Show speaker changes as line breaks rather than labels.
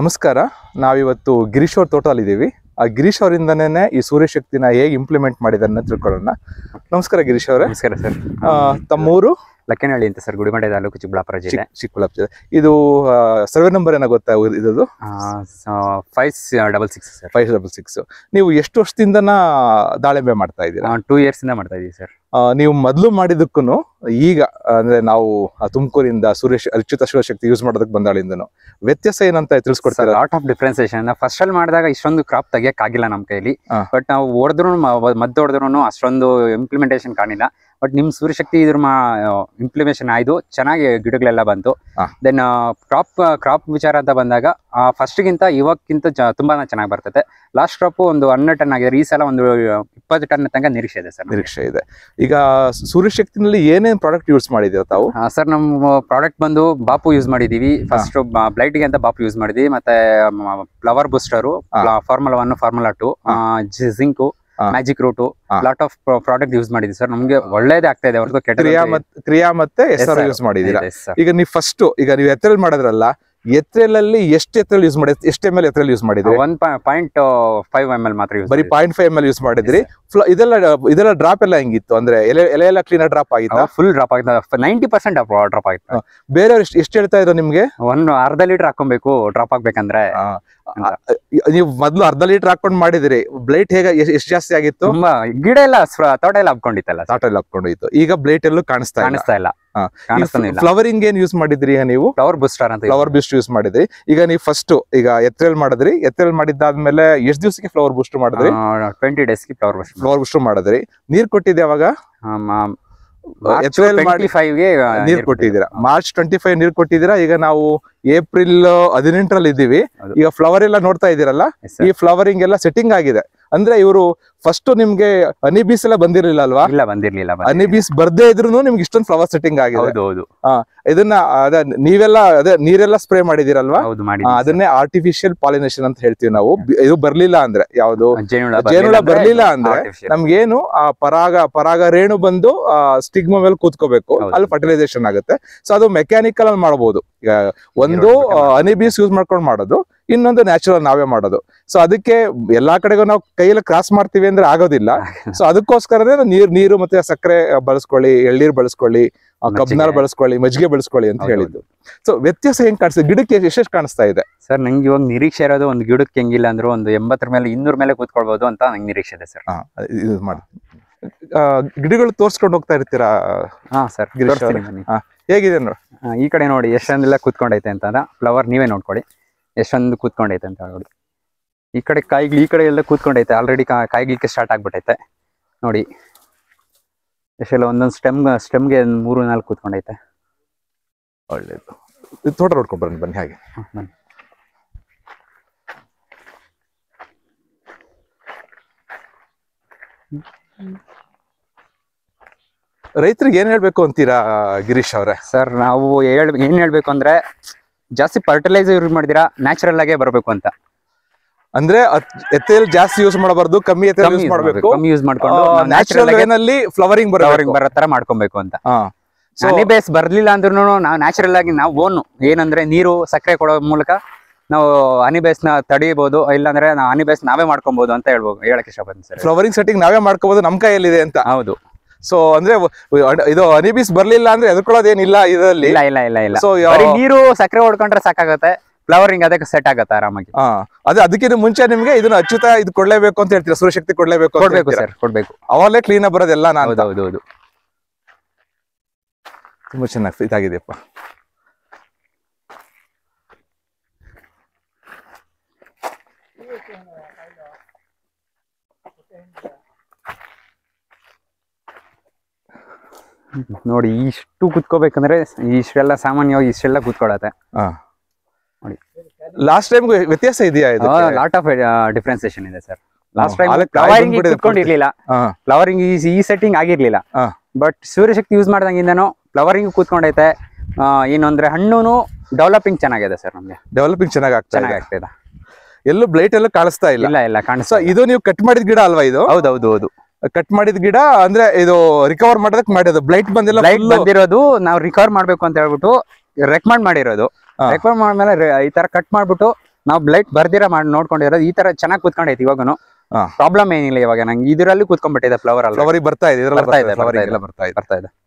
ನಮಸ್ಕಾರ ನಾವಿವತ್ತು ಗಿರೀಶ್ ಅವ್ರ ತೋಟದಲ್ಲಿದ್ದೀವಿ ಆ ಗಿರೀಶ್ ಅವರಿಂದನೇ ಈ ಸೂರ್ಯಶಕ್ತಿನ ಹೇಗೆ ಇಂಪ್ಲಿಮೆಂಟ್ ಮಾಡಿದಾರೆ ತಿಳ್ಕೊಳ್ಳೋಣ ನಮಸ್ಕಾರ ಗಿರೀಶ್ ಅವರೇ ನಮಸ್ಕಾರ ಸರ್ ತಮ್ಮೂರು ಲಕ್ಕೇನಹಳ್ಳಿ ಅಂತ ಸರ್ ಗುಡಿಮಂಡೆ ತಾಲೂಕು ಚಿಕ್ಕಬಳ್ಳಾಪುರ ಜಿಲ್ಲೆ ಚಿಕ್ಕಬಳ್ಳಾಪುರ ಜಿಲ್ಲೆ ಇದು ಸರ್ವೆ ನಂಬರ್ ಏನೋ ಗೊತ್ತಾ ಇದದು five double six sir five double six ನೀವು ಎಷ್ಟು ವರ್ಷದಿಂದ ದಾಳಿಂಬೆ ಮಾಡ್ತಾ ಇದ್ದೀರಾ ಟೂ ಇಯರ್ಸ್ ಇಂದ ಮಾಡ್ತಾ ಇದ್ದೀವಿ ಸರ್ ನೀವು ಮೊದಲು ಮಾಡಿದಕ್ಕೂ ಈಗ ಅಂದರೆ ನಾವು ತುಮಕೂರಿಂದ ಸುರೇಶ್ ಅಚ್ಯುತ ಶಿವಶಕ್ತಿ ಯೂಸ್ ಮಾಡೋದಕ್ಕೆ ಬಂದಾಳಿಂದನು
ವ್ಯತ್ಯಾಸ ಏನಂತ ತಿಳಿಸ್ಕೊಡ್ತಾರೆ ಲಾಟ್ ಆಫ್ ಡಿಫ್ರೆನ್ಸೇಷನ್ ಫಸ್ಟ್ ಅಲ್ಲಿ ಮಾಡಿದಾಗ ಇಷ್ಟೊಂದು ಕ್ರಾಪ್ ತೆಗಿಯೋಕ್ಕಾಗಿಲ್ಲ ನಮ್ಮ ಕೈಲಿ ಬಟ್ ನಾವು ಓಡಿದ್ರು ಮದ್ದು ಹೊಡೆದ್ರು ಅಷ್ಟೊಂದು ಇಂಪ್ಲಿಮೆಂಟೇಷನ್ ಕಾಣಿಲ್ಲ ಬಟ್ ನಿಮ್ಮ ಸೂರ್ಯಶಕ್ತಿ ಇದ್ರ ಮಾ ಇಂಪ್ಲಿಮೇಷನ್ ಆಯಿತು ಚೆನ್ನಾಗಿ ಗಿಡಗಳೆಲ್ಲ ಬಂತು ದೆನ್ ಕ್ರಾಪ್ ಕ್ರಾಪ್ ವಿಚಾರ ಅಂತ ಬಂದಾಗ ಫಸ್ಟ್ಗಿಂತ ಚ ತುಂಬಾ ಚೆನ್ನಾಗಿ ಬರ್ತದೆ ಲಾಸ್ಟ್ ಕ್ರಾಪ್ ಒಂದು ಹನ್ನೆರಡು ಟನ್ ಆಗಿದೆ ಈ ಸಲ ಒಂದು ಇಪ್ಪತ್ತು ಟನ್ ತನಕ ನಿರೀಕ್ಷೆ ಇದೆ ಸರ್ ನಿರೀಕ್ಷೆ ಇದೆ ಈಗ ಸೂರ್ಯಶಕ್ತಿನಲ್ಲಿ ಏನೇನು ಪ್ರಾಡಕ್ಟ್ ಯೂಸ್ ಮಾಡಿದೀರಾ ತಾವು ಸರ್ ನಮ್ಮ ಪ್ರಾಡಕ್ಟ್ ಬಂದು ಬಾಪು ಯೂಸ್ ಮಾಡಿದೀವಿ ಫಸ್ಟ್ ಬ್ಲೈಟ್ಗೆ ಅಂತ ಬಾಪು ಯೂಸ್ ಮಾಡಿದ್ವಿ ಮತ್ತೆ flower booster formula one formula two zinc magic root lot of product use ಮಾಡಿದ್ವಿ ಸರ್ ನಮ್ಗೆ ಒಳ್ಳೇದೇ ಆಗ್ತಾ ಇದೆ ಕ್ರಿಯಾ ಮತ್ತೆ ಯೂಸ್ ಮಾಡಿದೀರಾ
ಈಗ ನೀವು ಫಸ್ಟ್ ಈಗ ನೀವು ಎತ್ತರಲ್ಲಿ ಮಾಡಿದ್ರಲ್ಲ ಎತ್ತರಲ್ಲಿ ಎಷ್ಟು ಎತ್ತರಲ್ಲಿ ಯೂಸ್ ಮಾಡಿ ಎಷ್ಟು ಎಮ್ ಎಲ್ ಎತ್ತರಲ್ಲಿ ಯೂಸ್ ಮಾಡಿದ್ರಿ one point five M L ಮಾತ್ರ ಬರೀ point five M L use ಮಾಡಿದ್ರಿ ಇದೆಲ್ಲ ಇದೆಲ್ಲ ಡ್ರಾಪ್ ಎಲ್ಲ ಹೆಂಗಿತ್ತು ಅಂದ್ರೆ ಎಲೆ ಎಲೆ ಎಲ್ಲ ಕ್ಲೀನ್ ಡ್ರಾಪ್ ಆಗಿತ್ತು ಫುಲ್
ಡ್ರಾಪ್ ಆಗಿತ್ತು ನೈಂಟಿ ಪರ್ಸೆಂಟ್ ಡ್ರಾಪ್ ಆಗಿತ್ತು ಬೇರೆಯವ್ರು ಎಷ್ಟು ಎಷ್ಟು ಹೇಳ್ತಾ ಇದ್ರು ನಿಮ್ಗೆ ಒಂದು ಅರ್ಧ ಲೀಟರ್ ಹಾಕೊಬೇಕು ಡ್ರಾಪ್ ಆಗ್ಬೇಕಂದ್ರೆ ನೀವು ಮೊದ್ಲು ಅರ್ಧ ಲೀಟರ್ ಹಾಕೊಂಡ್ ಮಾಡಿದ್ರಿ ಬ್ಲೈಟ್ ಹೇಗೆ
ಎಷ್ಟು ಜಾಸ್ತಿ ಆಗಿತ್ತು ಗಿಡ ಎಲ್ಲ ತೋಟ ಎಲ್ಲ ಹಾಕೊಂಡಿತ್ತಲ್ಲ ತೋಟ ಎಲ್ಲ ಹಾಕೊಂಡಿತ್ತು ಈಗ ಬ್ಲೈಟ್ ಎಲ್ಲೂ ಕಾಣಿಸ್ತಾ ಕಾಣಿಸ್ತಾ ಇಲ್ಲ ಫ್ಲವರಿಂಗ್ ಏನ್ ಯೂಸ್ ಮಾಡಿದ್ರಿ ನೀವು ಫ್ಲವರ್ ಬೂಸ್ಟರ್ ಅಂತ ಫ್ಲವರ್ ಬೂಸ್ಟ್ ಯೂಸ್ ಮಾಡಿದ್ರಿ ಈಗ ನೀವು ಫಸ್ಟ್ ಈಗ ಎತ್ತಲ್ ಮಾಡಿದ್ರಿ ಎತ್ತಲ್ ಮಾಡಿದ್ದಾದ್ಮೇಲೆ ಎಷ್ಟು ದಿವಸಕ್ಕೆ ಫ್ಲವರ್ ಬೂಸ್ಟ್ ಮಾಡಿದ್ರಿ twenty days flower boost flower boost ಮಾಡಿದ್ರಿ ನೀರ್ ಕೊಟ್ಟಿದ್ದೆ ಅವಾಗ ನೀರ್ ಕೊಟ್ಟಿದ್ದೀರಾ ಮಾರ್ಚ್ ಟ್ವೆಂಟಿ ಫೈವ್ ನೀರ್ ಕೊಟ್ಟಿದ್ದೀರಾ ಈಗ ನಾವು ಏಪ್ರಿಲ್ ಹದಿನೆಂಟರಲ್ಲಿ ಇದ್ದೀವಿ ಈಗ ಫ್ಲವರ್ ಎಲ್ಲ ನೋಡ್ತಾ ಇದೀರಲ್ಲ ಈ ಫ್ಲವರಿಂಗ್ ಎಲ್ಲ ಸೆಟ್ಟಿಂಗ್ ಆಗಿದೆ ಅಂದ್ರೆ ಇವರು ಫಸ್ಟ್ ನಿಮ್ಗೆ ಅನಿಬೀಸ್ ಎಲ್ಲ ಬಂದಿರ್ಲಿಲ್ಲ ಅಲ್ವಾ ಇಲ್ಲ ಬಂದಿರ್ಲಿಲ್ಲ ಅನಿಬೀಸ್ ಬರ್ದೇ ಇದ್ರು ನಿಮ್ಗೆ ಇಷ್ಟೊಂದು ಫ್ಲವರ್ ಸೆಟ್ಟಿಂಗ್ ಆಗಿದೆ ಹೌದು ಇದನ್ನ ಅದ ನೀವೆಲ್ಲ ಅದೇ ನೀರೆಲ್ಲ ಸ್ಪ್ರೇ ಮಾಡಿದಿರಲ್ವಾ ಅದನ್ನೇ ಆರ್ಟಿಫಿಷಿಯಲ್ ಪಾಲಿನೇಷನ್ ಅಂತ ಹೇಳ್ತೀವಿ ನಾವು ಇದು ಬರ್ಲಿಲ್ಲ ಅಂದ್ರೆ ಯಾವ್ದು ಜೇನುಳ ಬರ್ಲಿಲ್ಲ ಅಂದ್ರೆ ನಮ್ಗೇನು ಆ ಪರಾಗ ಪರಾಗ ರೇಣು ಬಂದು ಸ್ಟಿಗ್ಮಾ ಮೇಲೆ ಕೂತ್ಕೋಬೇಕು ಅಲ್ಲಿ ಫರ್ಟಿಲೈಸೇಷನ್ ಆಗುತ್ತೆ ಸೊ ಅದು ಮೆಕ್ಯಾನಿಕಲ್ ಅಲ್ಲಿ ಮಾಡಬಹುದು ಒಂದು ಅನಿಬೀಸ್ ಯೂಸ್ ಮಾಡ್ಕೊಂಡು ಮಾಡೋದು ಇನ್ನೊಂದು ನ್ಯಾಚುರಲ್ ನಾವೇ ಮಾಡೋದು ಸೊ ಅದಕ್ಕೆ ಎಲ್ಲಾ ಕಡೆಗೂ ನಾವು ಕೈಯಲ್ಲಿ ಕ್ರಾಸ್ ಮಾಡ್ತೀವಿ ಅಂದ್ರೆ ಆಗೋದಿಲ್ಲ ಸೊ ಅದಕ್ಕೋಸ್ಕರನೇ ನೀರ್ ನೀರು ಮತ್ತೆ ಸಕ್ಕರೆ ಬಳಸ್ಕೊಳ್ಳಿ ಎಳ್ನೀರ್ ಬಳಸ್ಕೊಳ್ಳಿ ಕಬ್ಬನಾರ್ ಬಳಸ್ಕೊಳ್ಳಿ ಮಜ್ಜಿಗೆ ಬಳಸ್ಕೊಳ್ಳಿ ಅಂತ ಹೇಳಿದ್ದು ಸೊ ವ್ಯತ್ಯಾಸ ಹೆಂಗ್ ಕಾಣಿಸ್ತದೆ ಗಿಡಕ್ಕೆ ಯಶಸ್ ಕಾಣಿಸ್ತಾ
ಇದೆ ಸರ್ ನಂಗೆ ಇವಾಗ ನಿರೀಕ್ಷೆ ಇರೋದು ಒಂದು ಗಿಡಕ್ಕೆ ಹೆಂಗಿಲ್ಲ ಅಂದ್ರೆ ಒಂದು ಎಂಬತ್ತರ ಮೇಲೆ ಇನ್ನೂರ ಮೇಲೆ ಕೂತ್ಕೊಳ್ಬಹುದು ಅಂತ ನಂಗೆ ನಿರೀಕ್ಷೆ ಇದೆ ಸರ್ ಇದು ಗಿಡಗಳು ತೋರ್ಸ್ಕೊಂಡು ಹೋಗ್ತಾ ಇರ್ತೀರಾ ಹಾ ಸರ್ ಹೇಗಿದೆ ನೋಡಿ ಈ ಕಡೆ ನೋಡಿ ಎಷ್ಟೊಂದೆಲ್ಲ ಕೂತ್ಕೊಂಡೈತೆ ಅಂತ ಫ್ಲವರ್ ನೀವೇ ನೋಡ್ಕೊಳ್ಳಿ ಎಷ್ಟೊಂದು ಕೂತ್ಕೊಂಡೈತೆ ಅಂತ ನೋಡಿ ಈ ಕಡೆ ಕಾಯಿಗ್ಲಿ ಈ ಕಡೆ ಎಲ್ಲ ಕೂತ್ಕೊಂಡೈತೆ ಆಲ್ರೆಡಿ ಕಾಯಿಗ್ಲಿಕ್ಕೆ ಸ್ಟಾರ್ಟ್ ಆಗ್ಬಿಟ್ಟೈತೆ ನೋಡಿ ಎಷ್ಟೆಲ್ಲ ಒಂದೊಂದು ಸ್ಟೆಮ್ ಸ್ಟೆಮ್ಗೆ ಮೂರು ನಾಲ್ಕು ಕೂತ್ಕೊಂಡೈತೆ ಒಳ್ಳೇದು ತೋಟ ನೋಡ್ಕೊಂಡು ಬನ್ನಿ ಬನ್ನಿ ಹಾಗೆ ಬನ್ನಿ ರೈತರಿಗೆ ಏನ್ ಹೇಳ್ಬೇಕು ಅಂತೀರಾ ಗಿರೀಶ್ ಅವರೇ ಸರ್ ನಾವು ಹೇಳ್ ಏನ್ ಹೇಳ್ಬೇಕು ಅಂದ್ರೆ ಜಾಸ್ತಿ ಫರ್ಟಿಲೈಸರ್ ಯೂಸ್ ಮಾಡಿದಿರಾ ನ್ಯಾಚುರಲ್ ಆಗೇ ಬರಬೇಕು ಅಂತ ಅಂದ್ರೆ ಎತ್ತೆಯಲ್ಲಿ ಜಾಸ್ತಿ ಯೂಸ್ ಮಾಡಬಾರ್ದು ಕಮ್ಮಿ ಯೂಸ್ ಕಮ್ಮಿ ಯೂಸ್ ಮಾಡ್ಕೊಂಡು ನ್ಯಾಚುರಲ್ ಫ್ಲವರಿಂಗ್ ಫ್ಲವರಿಂಗ್ ಬರೋ ತರ ಮಾಡ್ಕೊಬೇಕು ಅಂತ ಬೇಸ್ ಬರ್ಲಿಲ್ಲ ಅಂದ್ರೂ ನಾವು ನ್ಯಾಚುರಲ್ ಆಗಿ ನಾವು ಓನ್ ಏನಂದ್ರೆ ನೀರು ಸಕ್ಕರೆ ಕೊಡೋ ಮೂಲಕ ನಾವು ಅನಿಬೇಸ್ ನ ತಡಿಬಹುದು ಇಲ್ಲಾಂದ್ರೆ ನಾವು ಹನಿ ನಾವೇ ಮಾಡ್ಕೊಬಹುದು ಅಂತ ಹೇಳ್ಬೋದು ಹೇಳಕ್ ಇಷ್ಟಪಡ್ತೀನಿ ಸರ್
ಫ್ಲವರಿಂಗ್ ಸೆಟ್ಟಿಂಗ್ ನಾವೇ ಮಾಡ್ಕೋಬಹುದು ನಮ್ ಇದೆ ಅಂತ ಹೌದು ಸೊ ಅಂದ್ರೆ ಇದು ಅನಿಬಿಸ್
ಬರ್ಲಿಲ್ಲ ಅಂದ್ರೆ ಎದ್ಕೊಳ್ಳೋದೇನಿಲ್ಲ ಇದರಲ್ಲಿ ಇಲ್ಲ ಇಲ್ಲ ಇಲ್ಲ ಇಲ್ಲ ಸೊ ನೀರು ಸಕ್ಕರೆ ಹೊಡ್ಕೊಂಡ್ರೆ ಸಾಕಾಗುತ್ತೆ ಫ್ಲವರಿಂಗ್ ಅದಕ್ಕೆ ಸೆಟ್ ಆಗತ್ತೆ ಆರಾಮಾಗಿ ಹಾ
ಅದೇ ಅದಕ್ಕಿಂತ ಮುಂಚೆ ನಿಮ್ಗೆ ಇದನ್ನ ಅಚ್ಚುತ ಇದು ಕೊಡ್ಲೇಬೇಕು ಅಂತ ಹೇಳ್ತೀರಾ ಸೂರ್ಯಶಕ್ತಿ ಕೊಡ್ಲೇಬೇಕು ಕೊಡ್ಬೇಕು ಸರ್ ಕೊಡ್ಬೇಕು ಅವಾಗಲೇ ಕ್ಲೀನ್ ಆಗಿ ಬರೋದೆಲ್ಲ ನಾನು ಹೌದು ಹೌದು ತುಂಬಾ ಚೆನ್ನಾಗಿ ಇದಾಗಿದೆಯಪ್ಪ
ನೋಡಿ ಇಷ್ಟು ಕುತ್ಕೋಬೇಕಂದ್ರೆ ಇಷ್ಟೆಲ್ಲ ಸಾಮಾನ್ಯವಾಗಿ ಇಷ್ಟೆಲ್ಲ ಕುತ್ಕೊಳತ್ತೆ ನೋಡಿ ಲಾಸ್ಟ್ ಟೈಮ್ ವ್ಯತ್ಯಾಸ ಇದೆಯಾ ಇದು ಲಾಟ್ ಆಫ್ ಡಿಫ್ರೆನ್ಸೇಷನ್ ಇದೆ ಸರ್ ಲಾಸ್ಟ್ ಟೈಮ್ ಫ್ಲವರಿಂಗ್ ಕುತ್ಕೊಂಡಿರ್ಲಿಲ್ಲ ಫ್ಲವರಿಂಗ್ ಈ ಸೆಟ್ಟಿಂಗ್ ಆಗಿರ್ಲಿಲ್ಲ ಬಟ್ ಸೂರ್ಯಶಕ್ತಿ ಯೂಸ್ ಮಾಡ್ದಂಗಿಂದನೂ ಫ್ಲವರಿಂಗ್ ಕೂತ್ಕೊಂಡೈತೆ ಏನು ಅಂದ್ರೆ ಹಣ್ಣು ಡೆವಲಪಿಂಗ್ ಚೆನ್ನಾಗಿದೆ ಸರ್ ನಮಗೆ ಡೆವಲಪಿಂಗ್ ಚೆನ್ನಾಗಿ ಚೆನ್ನಾಗಿ ಆಗ್ತಿದೆ
ಎಲ್ಲೂ ಬ್ಲೈಟ್ ಎಲ್ಲ ಕಾಣಿಸ್ತಾ ಇಲ್ಲ ಇಲ್ಲ ಇಲ್ಲ ಕಾಣಿಸ್ತಾ ಇದು ನೀವು ಕಟ್ ಮಾಡಿದ ಗಿಡ ಅಲ್ವಾ
ಇದು ಹೌದೌದು ಹೌದು ಕಟ್ ಮಾಡಿದ ಗಿಡ ಅಂದ್ರೆ ಇದು ರಿಕವರ್ ಮಾಡೋದಕ್ಕೆ ಮಾಡಿರೋದು ಬ್ಲೈಟ್ ಬಂದಿಲ್ಲ ಬ್ಲೈಟ್ ಬಂದಿರೋದು ನಾವು ರಿಕವರ್ ಮಾಡ್ಬೇಕು ಅಂತ ಹೇಳ್ಬಿಟ್ಟು ರೆಕಮೆಂಡ್ ಮಾಡಿರೋದು ರೆಕಮೆಂಡ್ ಮಾಡಿದ್ಮೇಲೆ ಈ ತರ ಕಟ್ ಮಾಡ್ಬಿಟ್ಟು ನಾವು ಬ್ಲೈಟ್ ಬರ್ದಿರ ಮಾಡಿ ನೋಡ್ಕೊಂಡಿರೋದು ಈ ತರ ಚೆನ್ನಾಗಿ ಕುತ್ಕೊಂಡೈತಿ ಇವಾಗನು ಪ್ರಾಬ್ಲಮ್ ಏನಿಲ್ಲ ಇವಾಗ ನಂಗೆ ಇದರಲ್ಲಿ ಕುತ್ಕೊಂಡ್ಬಿಟ್ಟಿದೆ ಫ್ಲವರ್ ಅಲ್ಲಿ ಬರ್ತಾ ಬರ್ತಾ ಇದೆ ಬರ್ತಾ ಇದೆ ಬರ್ತಾ ಇದೆ